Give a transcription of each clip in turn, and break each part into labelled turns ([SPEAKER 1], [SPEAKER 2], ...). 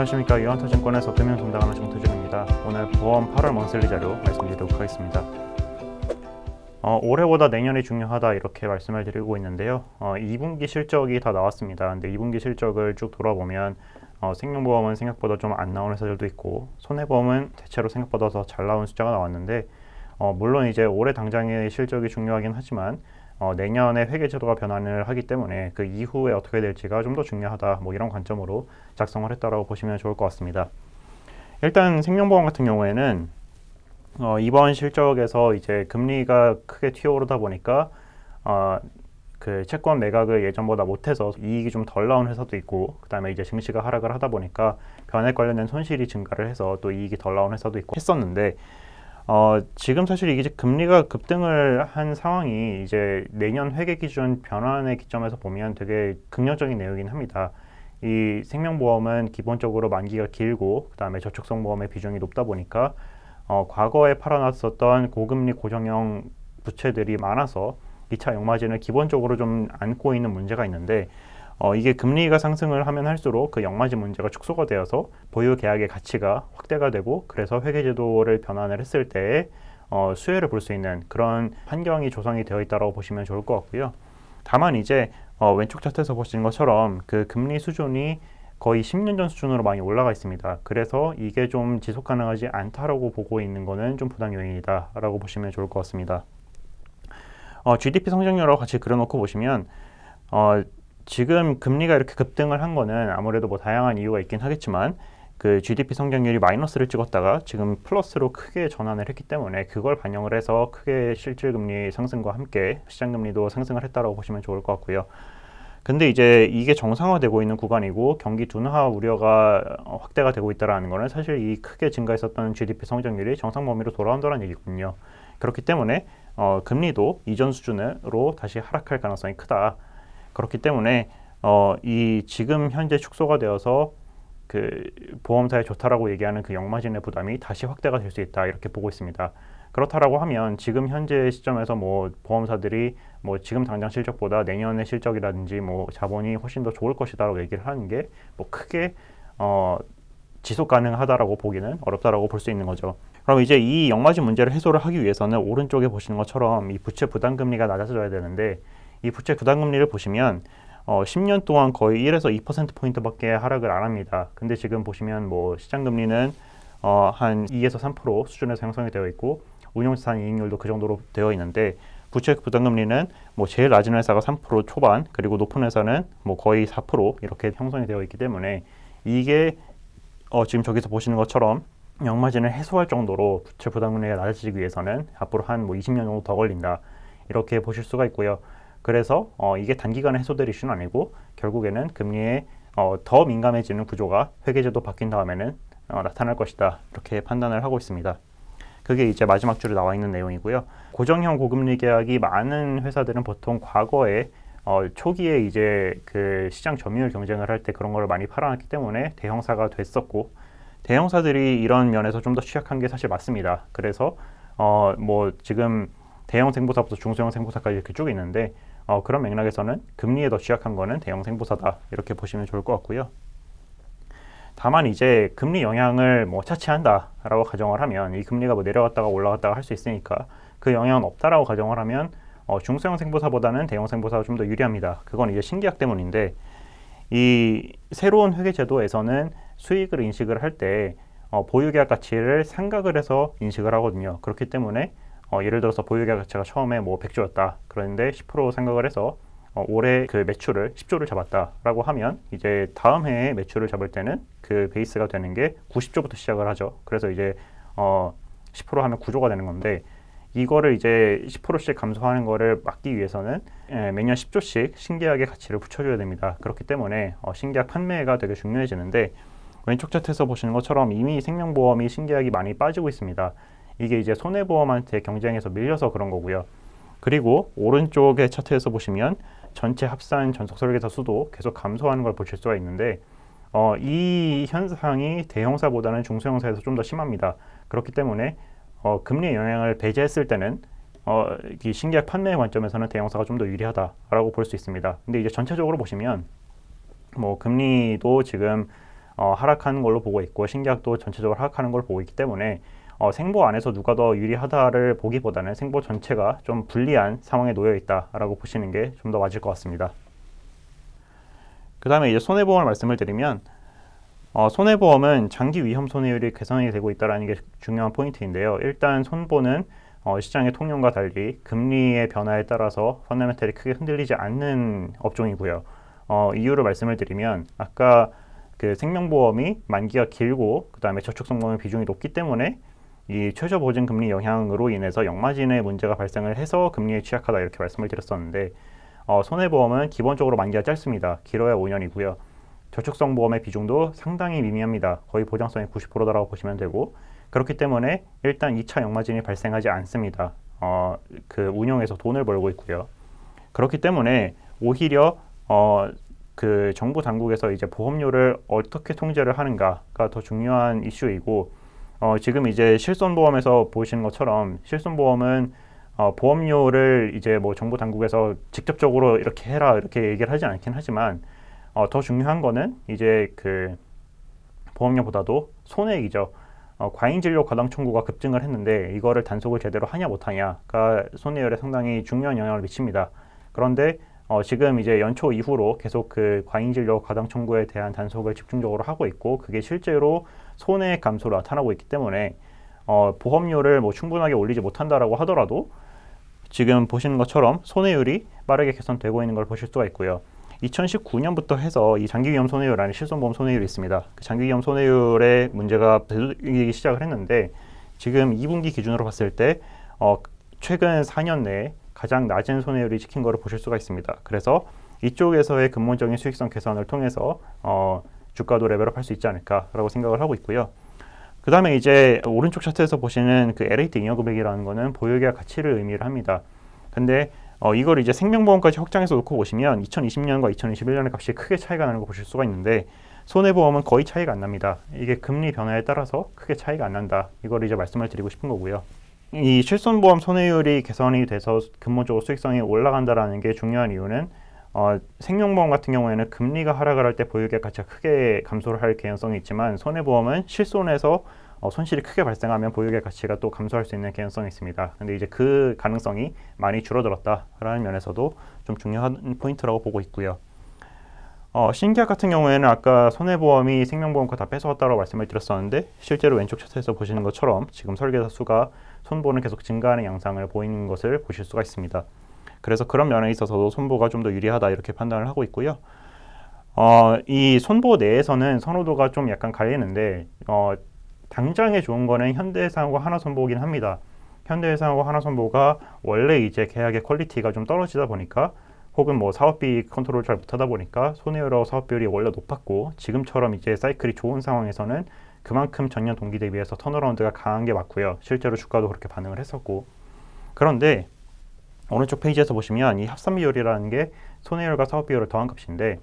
[SPEAKER 1] 안녕하십니까 유한타증권에서 금융담당하는 정태준입니다. 오늘 보험 8월 먼슬리 자료 말씀드리도록 하겠습니다. 어, 올해보다 내년이 중요하다 이렇게 말씀을 드리고 있는데요. 어, 2분기 실적이 다 나왔습니다. 근데 2분기 실적을 쭉 돌아보면 어, 생명보험은 생각보다 좀 안 나오는 사들도 있고 손해보험은 대체로 생각보다 더 잘 나온 숫자가 나왔는데 어, 물론 이제 올해 당장의 실적이 중요하긴 하지만 어, 내년에 회계제도가 변환을 하기 때문에 그 이후에 어떻게 될지가 좀 더 중요하다 뭐 이런 관점으로 작성을 했다라고 보시면 좋을 것 같습니다. 일단 생명보험 같은 경우에는 어, 이번 실적에서 이제 금리가 크게 튀어오르다 보니까 어, 그 채권 매각을 예전보다 못해서 이익이 좀 덜 나온 회사도 있고 그다음에 이제 증시가 하락을 하다 보니까 변액 관련된 손실이 증가를 해서 또 이익이 덜 나온 회사도 있고 했었는데 어, 지금 사실 이게 이제 금리가 급등을 한 상황이 이제 내년 회계 기준 변환의 기점에서 보면 되게 긍정적인 내용이긴 합니다. 이 생명보험은 기본적으로 만기가 길고 그다음에 저축성 보험의 비중이 높다 보니까 어, 과거에 팔아놨었던 고금리 고정형 부채들이 많아서 이차 역마진을 기본적으로 좀 안고 있는 문제가 있는데 어, 이게 금리가 상승을 하면 할수록 그 역마진 문제가 축소가 되어서 보유 계약의 가치가 확대가 되고 그래서 회계제도를 변환을 했을 때 어, 수혜를 볼 수 있는 그런 환경이 조성이 되어 있다고 보시면 좋을 것 같고요. 다만 이제 어, 왼쪽 차트에서 보시는 것처럼 그 금리 수준이 거의 10년 전 수준으로 많이 올라가 있습니다. 그래서 이게 좀 지속 가능하지 않다라고 보고 있는 거는 좀 부담 요인이다라고 보시면 좋을 것 같습니다. 어, GDP 성장률하고 같이 그려놓고 보시면 어, 지금 금리가 이렇게 급등을 한 거는 아무래도 뭐 다양한 이유가 있긴 하겠지만 그 GDP 성장률이 마이너스를 찍었다가 지금 플러스로 크게 전환을 했기 때문에 그걸 반영을 해서 크게 실질금리 상승과 함께 시장금리도 상승을 했다라고 보시면 좋을 것 같고요. 근데 이제 이게 정상화되고 있는 구간이고 경기 둔화 우려가 어, 확대가 되고 있다라는 거는 사실 이 크게 증가했었던 GDP 성장률이 정상 범위로 돌아온다는 얘기군요. 그렇기 때문에 어, 금리도 이전 수준으로 다시 하락할 가능성이 크다. 그렇기 때문에 어, 이 지금 현재 축소가 되어서 그 보험사에 좋다라고 얘기하는 그 역마진의 부담이 다시 확대가 될 수 있다 이렇게 보고 있습니다. 그렇다라고 하면 지금 현재 시점에서 뭐 보험사들이 뭐 지금 당장 실적보다 내년의 실적이라든지 뭐 자본이 훨씬 더 좋을 것이다라고 얘기를 하는 게 뭐 크게 어 지속 가능하다라고 보기는 어렵다라고 볼 수 있는 거죠. 그럼 이제 이 역마진 문제를 해소를 하기 위해서는 오른쪽에 보시는 것처럼 이 부채 부담 금리가 낮아져야 되는데 이 부채 부담금리를 보시면 어, 10년 동안 거의 1에서 2%포인트밖에 하락을 안 합니다. 근데 지금 보시면 뭐 시장금리는 어, 한 2에서 3% 수준에서 형성이 되어 있고 운용자산 이익률도 그 정도로 되어 있는데 부채 부담금리는 뭐 제일 낮은 회사가 3% 초반 그리고 높은 회사는 뭐 거의 4% 이렇게 형성이 되어 있기 때문에 이게 어, 지금 저기서 보시는 것처럼 영마진을 해소할 정도로 부채 부담금리가 낮아지기 위해서는 앞으로 한뭐 20년 정도 더 걸린다 이렇게 보실 수가 있고요. 그래서 어, 이게 단기간에 해소될 이슈는 아니고 결국에는 금리에 어, 더 민감해지는 구조가 회계제도 바뀐 다음에는 어, 나타날 것이다 이렇게 판단을 하고 있습니다. 그게 이제 마지막 줄에 나와 있는 내용이고요. 고정형 고금리 계약이 많은 회사들은 보통 과거에 어, 초기에 이제 그 시장 점유율 경쟁을 할 때 그런 걸 많이 팔아놨기 때문에 대형사가 됐었고 대형사들이 이런 면에서 좀 더 취약한 게 사실 맞습니다. 그래서 어, 뭐 지금 대형 생보사부터 중소형 생보사까지 이렇게 쭉 있는데 어, 그런 맥락에서는 금리에 더 취약한 거는 대형 생보사다 이렇게 보시면 좋을 것 같고요. 다만 이제 금리 영향을 뭐 차치한다라고 가정을 하면 이 금리가 뭐 내려갔다가 올라갔다가 할 수 있으니까 그 영향은 없다라고 가정을 하면 어, 중소형 생보사보다는 대형 생보사가 좀 더 유리합니다. 그건 이제 신계약 때문인데 이 새로운 회계제도에서는 수익을 인식을 할때 어, 보유계약 가치를 상각을 해서 인식을 하거든요. 그렇기 때문에 어, 예를 들어서 보유액 계자체가 처음에 뭐 100조였다. 그런데 10% 생각을 해서 어, 올해 그 매출을 10조를 잡았다라고 하면 이제 다음 해에 매출을 잡을 때는 그 베이스가 되는 게 90조부터 시작을 하죠. 그래서 이제 어, 10% 하면 9조가 되는 건데 이거를 이제 10%씩 감소하는 거를 막기 위해서는 예, 매년 10조씩 신계약의 가치를 붙여줘야 됩니다. 그렇기 때문에 어, 신계약 판매가 되게 중요해지는데 왼쪽 차트에서 보시는 것처럼 이미 생명보험이 신계약이 많이 빠지고 있습니다. 이게 이제 손해보험한테 경쟁에서 밀려서 그런 거고요. 그리고 오른쪽의 차트에서 보시면 전체 합산 전속 설계사 수도 계속 감소하는 걸 보실 수가 있는데 어, 이 현상이 대형사보다는 중소형사에서 좀 더 심합니다. 그렇기 때문에 어, 금리 영향을 배제했을 때는 어, 이 신계약 판매 관점에서는 대형사가 좀 더 유리하다라고 볼 수 있습니다. 근데 이제 전체적으로 보시면 뭐 금리도 지금 어, 하락하는 걸로 보고 있고 신계약도 전체적으로 하락하는 걸 보고 있기 때문에 어, 생보 안에서 누가 더 유리하다를 보기보다는 생보 전체가 좀 불리한 상황에 놓여 있다라고 보시는 게 좀 더 맞을 것 같습니다. 그 다음에 이제 손해보험을 말씀을 드리면 어, 손해보험은 장기 위험 손해율이 개선이 되고 있다는 게 중요한 포인트인데요. 일단 손보는 어, 시장의 통념과 달리 금리의 변화에 따라서 펀더멘털이 크게 흔들리지 않는 업종이고요. 어, 이유를 말씀을 드리면 아까 그 생명보험이 만기가 길고 그 다음에 저축 성공의 비중이 높기 때문에 이 최저 보증 금리 영향으로 인해서 역마진의 문제가 발생을 해서 금리에 취약하다 이렇게 말씀을 드렸었는데 어, 손해보험은 기본적으로 만기가 짧습니다. 길어야 5년이고요. 저축성 보험의 비중도 상당히 미미합니다. 거의 보장성이 90%다라고 보시면 되고 그렇기 때문에 일단 2차 역마진이 발생하지 않습니다. 어, 그 운영에서 돈을 벌고 있고요. 그렇기 때문에 오히려 어, 그 정부 당국에서 이제 보험료를 어떻게 통제를 하는가가 더 중요한 이슈이고 어, 지금 이제 실손보험에서 보시는 것처럼 실손보험은 어, 보험료를 이제 뭐 정부 당국에서 직접적으로 이렇게 해라 이렇게 얘기를 하지 않긴 하지만 어, 더 중요한 거는 이제 그 보험료보다도 손해액이죠. 어, 과잉진료 과당 청구가 급증을 했는데 이거를 단속을 제대로 하냐 못하냐가 손해율에 상당히 중요한 영향을 미칩니다. 그런데 어, 지금 이제 연초 이후로 계속 그 과잉진료 과당 청구에 대한 단속을 집중적으로 하고 있고 그게 실제로 손해 감소로 나타나고 있기 때문에 어, 보험료를 뭐 충분하게 올리지 못한다라고 하더라도 지금 보시는 것처럼 손해율이 빠르게 개선되고 있는 걸 보실 수가 있고요. 2019년부터 해서 이 장기위험 손해율 안에 실손보험 손해율이 있습니다. 그 장기위험 손해율의 문제가 배기 시작을 했는데 지금 2분기 기준으로 봤을 때 어, 최근 4년 내에 가장 낮은 손해율이 찍힌 거를 보실 수가 있습니다. 그래서 이쪽에서의 근본적인 수익성 개선을 통해서 어, 주가도 레벨업할 수 있지 않을까라고 생각을 하고 있고요. 그 다음에 이제 오른쪽 차트에서 보시는 그 LAT 잉여금액이라는 거는 보유계약 가치를 의미를 합니다. 근데 어, 이걸 이제 생명보험까지 확장해서 놓고 보시면 2020년과 2021년의 값이 크게 차이가 나는 거 보실 수가 있는데 손해보험은 거의 차이가 안 납니다. 이게 금리 변화에 따라서 크게 차이가 안 난다. 이걸 이제 말씀을 드리고 싶은 거고요. 이 실손보험 손해율이 개선이 돼서 근본적으로 수익성이 올라간다라는 게 중요한 이유는 어, 생명보험 같은 경우에는 금리가 하락을 할 때 보유액 가치가 크게 감소를 할 개연성이 있지만 손해보험은 실손에서 어, 손실이 크게 발생하면 보유액 가치가 또 감소할 수 있는 개연성이 있습니다. 근데 이제 그 가능성이 많이 줄어들었다라는 면에서도 좀 중요한 포인트라고 보고 있고요. 어, 신계약 같은 경우에는 아까 손해보험이 생명보험과 다 뺏어왔다고 말씀을 드렸었는데 실제로 왼쪽 차트에서 보시는 것처럼 지금 설계사 수가 손보는 계속 증가하는 양상을 보이는 것을 보실 수가 있습니다. 그래서 그런 면에 있어서도 손보가 좀 더 유리하다 이렇게 판단을 하고 있고요. 어, 이 손보 내에서는 선호도가 좀 약간 갈리는데 어, 당장에 좋은 거는 현대해상과 하나손보긴 합니다. 현대해상하 하나손보가 원래 이제 계약의 퀄리티가 좀 떨어지다 보니까 혹은 뭐 사업비 컨트롤 잘 못하다 보니까 손해율하고 사업비율이 원래 높았고 지금처럼 이제 사이클이 좋은 상황에서는 그만큼 전년 동기 대비해서 턴어라운드가 강한 게 맞고요. 실제로 주가도 그렇게 반응을 했었고 그런데 오른쪽 페이지에서 보시면 이 합산 비율이라는 게 손해율과 사업 비율을 더한 값인데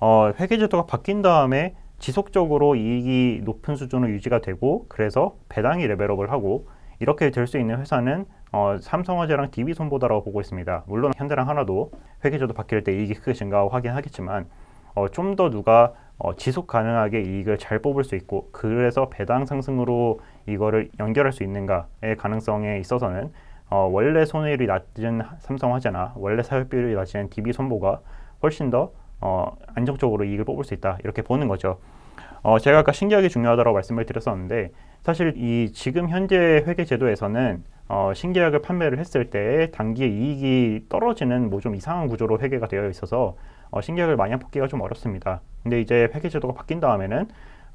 [SPEAKER 1] 어, 회계제도가 바뀐 다음에 지속적으로 이익이 높은 수준으로 유지가 되고 그래서 배당이 레벨업을 하고 이렇게 될 수 있는 회사는 어, 삼성화재랑 DB손보다라고 보고 있습니다. 물론 현대랑 하나도 회계제도 바뀔 때 이익이 크게 증가하고 하긴 하겠지만 어, 좀 더 누가 어, 지속 가능하게 이익을 잘 뽑을 수 있고 그래서 배당 상승으로 이거를 연결할 수 있는가의 가능성에 있어서는 어, 원래 손해율이 낮은 삼성화재나 원래 사업비율이 낮은 DB손보가 훨씬 더 어, 안정적으로 이익을 뽑을 수 있다 이렇게 보는 거죠. 어, 제가 아까 신계약이 중요하다고 말씀을 드렸었는데 사실 이 지금 현재 회계 제도에서는 어, 신계약을 판매를 했을 때 단기에 이익이 떨어지는 뭐 좀 이상한 구조로 회계가 되어 있어서 어, 신계약을 마냥 뽑기가 좀 어렵습니다. 근데 이제 회계 제도가 바뀐 다음에는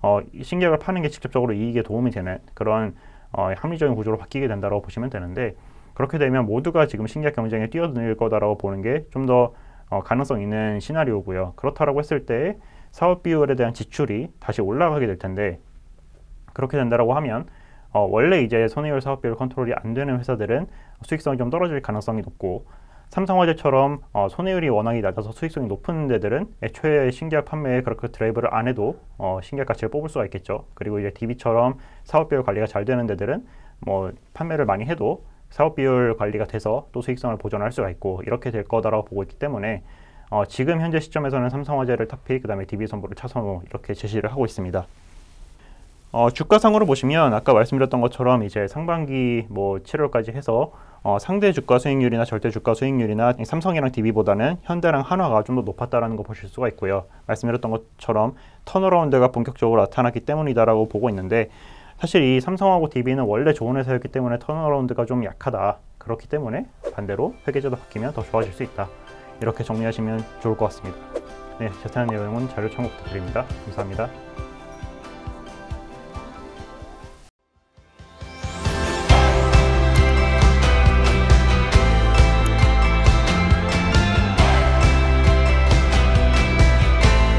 [SPEAKER 1] 어, 신계약을 파는 게 직접적으로 이익에 도움이 되는 그런 어, 합리적인 구조로 바뀌게 된다고 보시면 되는데 그렇게 되면 모두가 지금 신기한 경쟁에 뛰어들 거다라고 보는 게 좀더 어, 가능성 있는 시나리오고요. 그렇다라고 했을 때 사업 비율에 대한 지출이 다시 올라가게 될 텐데 그렇게 된다라고 하면 어, 원래 이제 손해율 사업 비율 컨트롤이 안 되는 회사들은 수익성이 좀 떨어질 가능성이 높고 삼성화재처럼 어, 손해율이 워낙에 낮아서 수익성이 높은 데들은 애초에 신기학 판매에 그렇게 드라이브를 안 해도 어, 신기학 가치를 뽑을 수가 있겠죠. 그리고 이제 DB처럼 사업 비율 관리가 잘 되는 데들은 뭐 판매를 많이 해도 사업 비율 관리가 돼서 또 수익성을 보존할 수가 있고 이렇게 될 거다라고 보고 있기 때문에 어, 지금 현재 시점에서는 삼성화재를 탑픽, 그다음에 DB선보를 차선호 뭐 이렇게 제시를 하고 있습니다. 어, 주가상으로 보시면 아까 말씀드렸던 것처럼 이제 상반기 뭐 7월까지 해서 어, 상대 주가 수익률이나 절대 주가 수익률이나 삼성이랑 DB보다는 현대랑 한화가 좀 더 높았다라는 거 보실 수가 있고요. 말씀드렸던 것처럼 턴어라운드가 본격적으로 나타났기 때문이다라고 보고 있는데 사실 이 삼성하고 DB는 원래 좋은 회사였기 때문에 턴어라운드가 좀 약하다. 그렇기 때문에 반대로 회계제도 바뀌면 더 좋아질 수 있다. 이렇게 정리하시면 좋을 것 같습니다. 네, 자세한 내용은 자료 청구 부탁드립니다. 감사합니다.